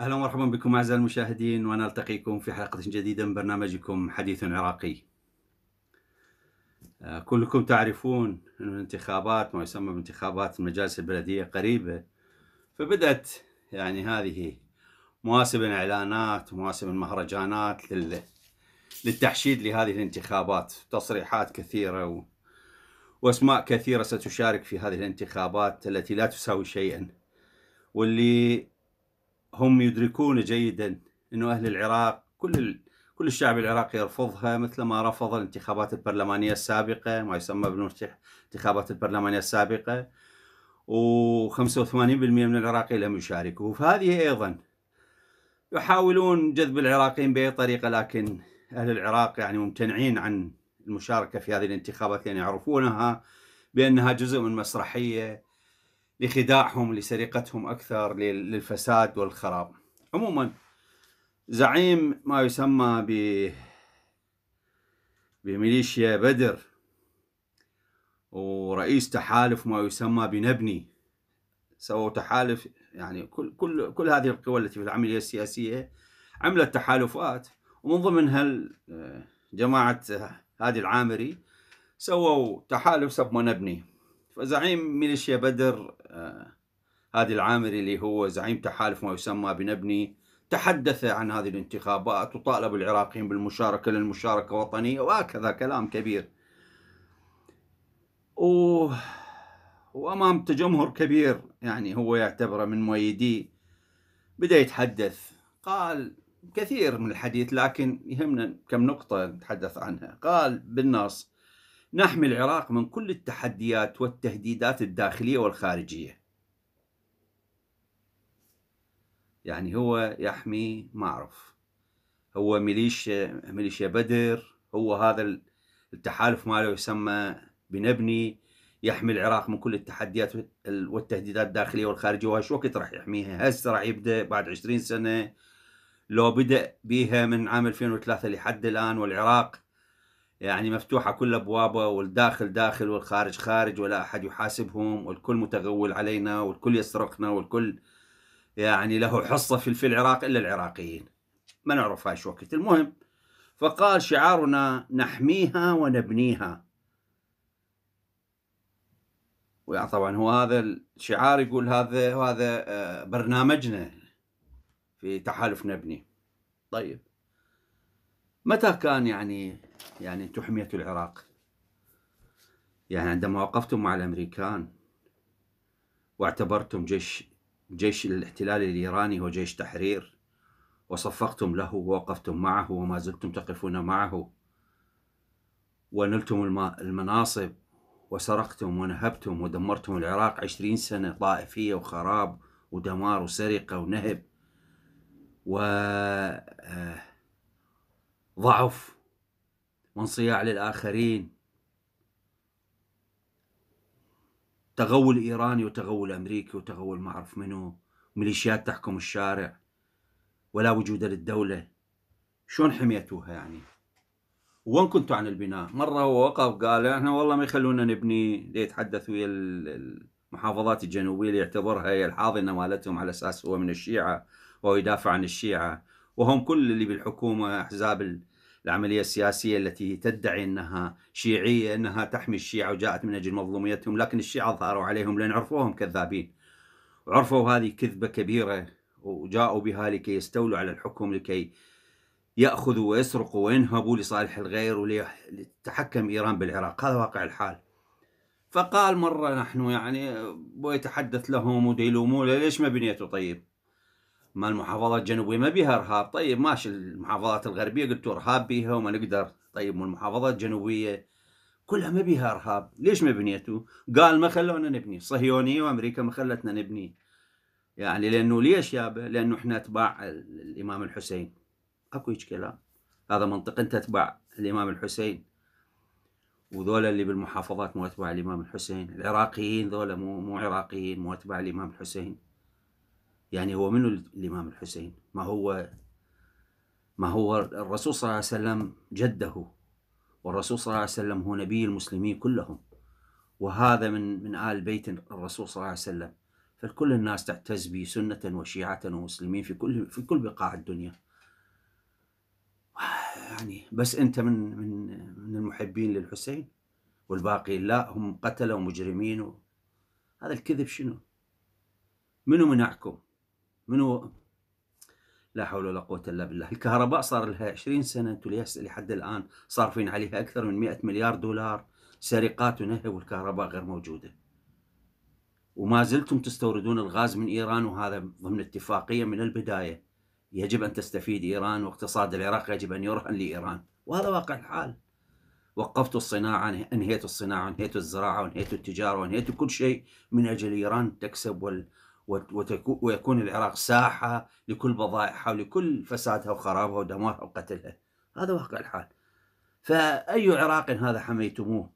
اهلا ومرحبا بكم اعزائي المشاهدين ونلتقيكم في حلقه جديده من برنامجكم حديث عراقي. آه، كلكم تعرفون ان الانتخابات ما يسمى بانتخابات المجالس البلديه قريبه فبدات يعني هذه مواسم الاعلانات ومواسم المهرجانات لل... للتحشيد لهذه الانتخابات تصريحات كثيره و... واسماء كثيره ستشارك في هذه الانتخابات التي لا تساوي شيئا واللي هم يدركون جيدا انه اهل العراق كل ال... كل الشعب العراقي يرفضها مثل ما رفض الانتخابات البرلمانيه السابقه ما يسمى بالانتخابات البرلمانيه السابقه و85% من العراقيين لم يشاركوا فهذه أيضا يحاولون جذب العراقيين بأي طريقة لكن أهل العراق يعني ممتنعين عن المشاركة في هذه الانتخابات لأن يعني يعرفونها بأنها جزء من مسرحية لخداعهم لسرقتهم أكثر للفساد والخراب عموما زعيم ما يسمى ب بميليشيا بدر ورئيس تحالف ما يسمى بنبني سووا تحالف يعني كل كل كل هذه القوى التي في العمليه السياسيه عملت تحالفات ومن ضمنها آه، جماعه آه، هادي العامري سووا تحالف سموه نبني فزعيم ميليشيا بدر آه، هادي العامري اللي هو زعيم تحالف ما يسمى بنبني تحدث عن هذه الانتخابات وطالب العراقيين بالمشاركه للمشاركه وطنيه وهكذا كلام كبير و... وأمام تجمهر كبير يعني هو يعتبره من مؤيدي بدأ يتحدث قال كثير من الحديث لكن يهمنا كم نقطة نتحدث عنها قال بالنص نحمي العراق من كل التحديات والتهديدات الداخلية والخارجية يعني هو يحمي ما أعرف هو ميليشيا ميليشيا بدر هو هذا التحالف ماله يسمى بنبني يحمي العراق من كل التحديات والتهديدات الداخليه والخارجيه وهاش وقت راح يحميها هسه راح يبدا بعد 20 سنه لو بدا بها من عام 2003 لحد الان والعراق يعني مفتوحه كل ابوابه والداخل داخل والخارج خارج ولا احد يحاسبهم والكل متغول علينا والكل يسرقنا والكل يعني له حصه في, في العراق الا العراقيين ما نعرف هاي شو وقت المهم فقال شعارنا نحميها ونبنيها ويعني طبعا هو هذا الشعار يقول هذا هذا آه، برنامجنا في تحالف نبني طيب متى كان يعني يعني انتم حميتوا العراق يعني عندما وقفتم مع الامريكان واعتبرتم جيش جيش الاحتلال الايراني هو جيش تحرير وصفقتم له ووقفتم معه وما زلتم تقفون معه ونلتم المناصب وسرقتم ونهبتم ودمرتم العراق عشرين سنة طائفية وخراب ودمار وسرقة ونهب وضعف آه، وانصياع للآخرين تغول إيراني وتغول أمريكي وتغول ما أعرف منو ميليشيات تحكم الشارع ولا وجود للدولة شلون حميتوها يعني وين كنتوا عن البناء مرة هو وقف قال احنا والله ما يخلونا نبني يتحدث ويا المحافظات الجنوبية اللي يعتبرها هي الحاضنة مالتهم على أساس هو من الشيعة وهو يدافع عن الشيعة وهم كل اللي بالحكومة أحزاب العملية السياسية التي تدعي أنها شيعية أنها تحمي الشيعة وجاءت من أجل مظلوميتهم لكن الشيعة ظهروا عليهم لأن عرفوهم كذابين وعرفوا هذه كذبة كبيرة وجاءوا بها لكي يستولوا على الحكم لكي يأخذ ويسرق وينهب لصالح الغير ولتحكم إيران بالعراق هذا واقع الحال فقال مرة نحن يعني ويتحدث لهم وديلومو ليش ما بنيته طيب ما المحافظات الجنوبية ما بيها إرهاب طيب ماشي المحافظات الغربية قلتوا إرهاب بيها وما نقدر طيب والمحافظة الجنوبية كلها ما بيها إرهاب ليش ما بنيتوا قال ما خلونا نبني صهيونية وأمريكا ما خلتنا نبني يعني لأنه ليش يابا لأنه إحنا أتباع الإمام الحسين اكو هيك كلام هذا منطق انت تبع الامام الحسين وذولا اللي بالمحافظات مو اتباع الامام الحسين العراقيين ذولا مو مو عراقيين مو اتباع الامام الحسين يعني هو منو الامام الحسين ما هو ما هو الرسول صلى الله عليه وسلم جده والرسول صلى الله عليه وسلم هو نبي المسلمين كلهم وهذا من من ال بيت الرسول صلى الله عليه وسلم فكل الناس تعتز به سنه وشيعه ومسلمين في كل في كل بقاع الدنيا يعني بس انت من من من المحبين للحسين والباقي لا هم قتله ومجرمين و... هذا الكذب شنو؟ منو منعكم؟ منو لا حول ولا قوة إلا بالله الكهرباء صار لها 20 سنة أنتم لحد الآن صارفين عليها أكثر من 100 مليار دولار سرقات ونهب والكهرباء غير موجودة وما زلتم تستوردون الغاز من إيران وهذا ضمن اتفاقية من البداية يجب أن تستفيد إيران واقتصاد العراق يجب أن يرهن لإيران وهذا واقع الحال وقفت الصناعة أنهيت الصناعة أنهيت الزراعة وأنهيت التجارة وأنهيت كل شيء من أجل إيران تكسب وال ويكون العراق ساحة لكل بضائعها ولكل فسادها وخرابها ودمارها وقتلها هذا واقع الحال فأي عراق هذا حميتموه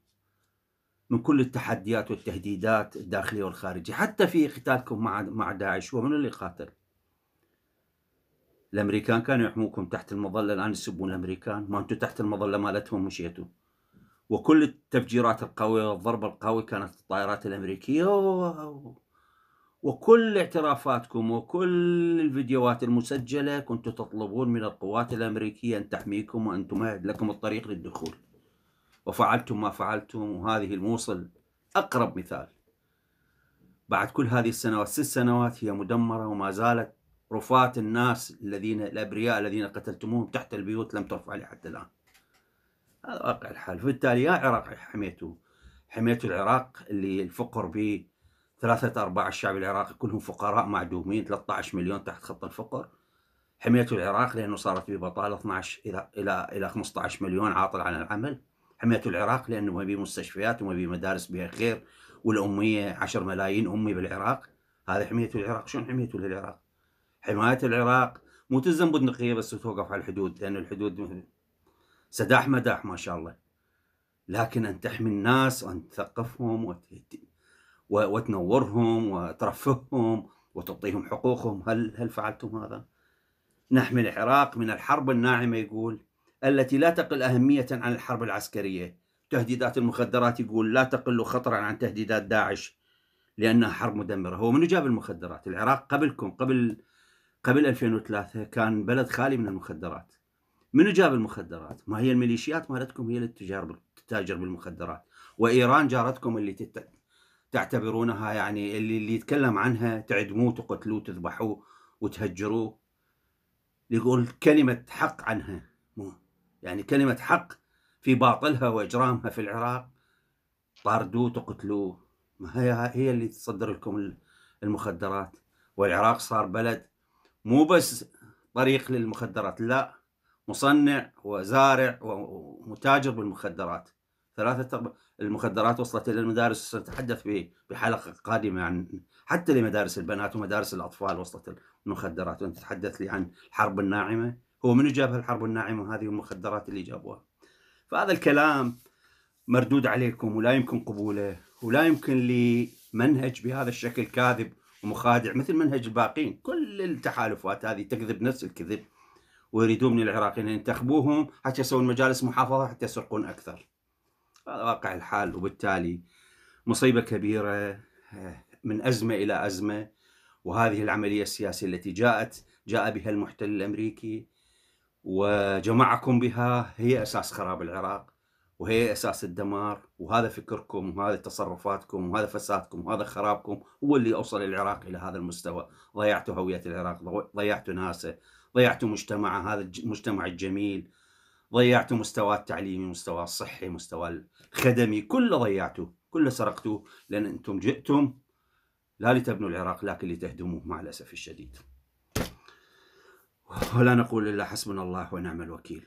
من كل التحديات والتهديدات الداخلية والخارجية حتى في قتالكم مع مع داعش ومن اللي قاتل الامريكان كانوا يحموكم تحت المظله الان تسبون الامريكان ما انتم تحت المظله مالتهم مشيتوا وكل التفجيرات القويه والضرب القوي كانت الطائرات الامريكيه وكل اعترافاتكم وكل الفيديوهات المسجله كنتم تطلبون من القوات الامريكيه ان تحميكم وان تمهد لكم الطريق للدخول وفعلتم ما فعلتم وهذه الموصل اقرب مثال بعد كل هذه السنوات ست سنوات هي مدمره وما زالت رفاة الناس الذين الأبرياء الذين قتلتموهم تحت البيوت لم ترفع لي حتى الآن هذا واقع الحال فبالتالي يا عراق حميتوا حميتوا العراق اللي الفقر به ثلاثة أرباع الشعب العراقي كلهم فقراء معدومين 13 مليون تحت خط الفقر حميتوا العراق لأنه صارت به بطالة 12 إلى إلى إلى 15 مليون عاطل عن العمل حميتوا العراق لأنه ما بيه مستشفيات وما بيه مدارس بها خير والأمية 10 ملايين أمي بالعراق هذا حميتوا العراق شلون حميتوا للعراق حماية العراق مو تلزم بندقية بس وتوقف على الحدود لأن الحدود سداح مداح ما شاء الله لكن أن تحمي الناس وأن تثقفهم وتنورهم وترفههم وتعطيهم حقوقهم هل هل فعلتم هذا؟ نحمي العراق من الحرب الناعمة يقول التي لا تقل أهمية عن الحرب العسكرية تهديدات المخدرات يقول لا تقل خطرا عن تهديدات داعش لأنها حرب مدمرة هو من جاب المخدرات العراق قبلكم قبل قبل 2003 كان بلد خالي من المخدرات منو جاب المخدرات؟ ما هي الميليشيات مالتكم هي اللي تتاجر بالمخدرات وايران جارتكم اللي تت... تعتبرونها يعني اللي, اللي يتكلم عنها تعدموه تقتلوه تذبحوه وتهجروه يقول كلمة حق عنها مو يعني كلمة حق في باطلها وإجرامها في العراق طاردوه تقتلوه ما هي هي اللي تصدر لكم المخدرات والعراق صار بلد مو بس طريق للمخدرات لا مصنع وزارع ومتاجر بالمخدرات ثلاثة المخدرات وصلت إلى المدارس سنتحدث بحلقة قادمة عن حتى لمدارس البنات ومدارس الأطفال وصلت المخدرات وأنت تتحدث لي عن الحرب الناعمة هو من جاب الحرب الناعمة هذه المخدرات اللي جابوها فهذا الكلام مردود عليكم ولا يمكن قبوله ولا يمكن لمنهج بهذا الشكل كاذب ومخادع مثل منهج الباقين كل التحالفات هذه تكذب نفس الكذب ويريدون من العراقيين ان ينتخبوهم حتى يسوون مجالس محافظه حتى يسرقون اكثر هذا واقع الحال وبالتالي مصيبه كبيره من ازمه الى ازمه وهذه العمليه السياسيه التي جاءت جاء بها المحتل الامريكي وجمعكم بها هي اساس خراب العراق وهي اساس الدمار وهذا فكركم وهذه تصرفاتكم وهذا فسادكم وهذا خرابكم هو اللي اوصل العراق الى هذا المستوى، ضيعتوا هويه العراق، ضيعتوا ناسه، ضيعتوا مجتمعه هذا المجتمع الجميل، ضيعتوا مستواه التعليمي، مستواه الصحي، مستواه الخدمي، كله ضيعتوا، كله سرقتوه لان انتم جئتم لا لتبنوا العراق لكن لتهدموه مع الاسف الشديد. ولا نقول الا حسبنا الله ونعم الوكيل.